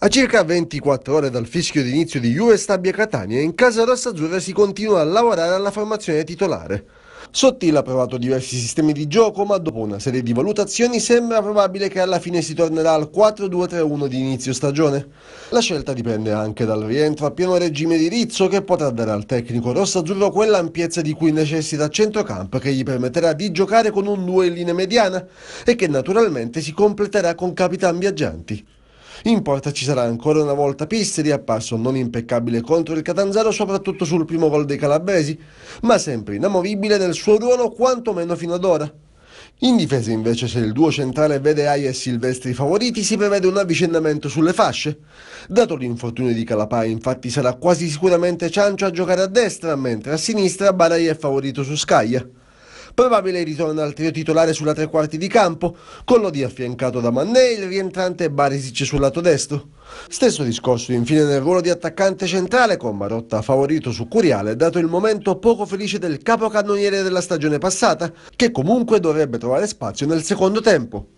A circa 24 ore dal fischio d'inizio di Juve Stabia Catania, in casa rossazzurra si continua a lavorare alla formazione titolare. Sottile ha provato diversi sistemi di gioco, ma dopo una serie di valutazioni sembra probabile che alla fine si tornerà al 4-2-3-1 di inizio stagione. La scelta dipende anche dal rientro a pieno regime di Rizzo, che potrà dare al tecnico rossazzurro quell'ampiezza di cui necessita centrocamp, che gli permetterà di giocare con un 2 in linea mediana e che naturalmente si completerà con capitan viaggianti. In porta ci sarà ancora una volta Pisteri, apparso non impeccabile contro il Catanzaro, soprattutto sul primo gol dei calabresi, ma sempre inamovibile nel suo ruolo quantomeno fino ad ora. In difesa invece se il duo centrale vede Aia e Silvestri favoriti si prevede un avvicinamento sulle fasce. Dato l'infortunio di Calapari infatti sarà quasi sicuramente Ciancio a giocare a destra mentre a sinistra Barai è favorito su Scaglia. Probabile ritorno al trio titolare sulla tre quarti di campo, con Lodi affiancato da Manné, il rientrante Barisic sul lato destro. Stesso discorso infine nel ruolo di attaccante centrale con Marotta favorito su Curiale, dato il momento poco felice del capocannoniere della stagione passata, che comunque dovrebbe trovare spazio nel secondo tempo.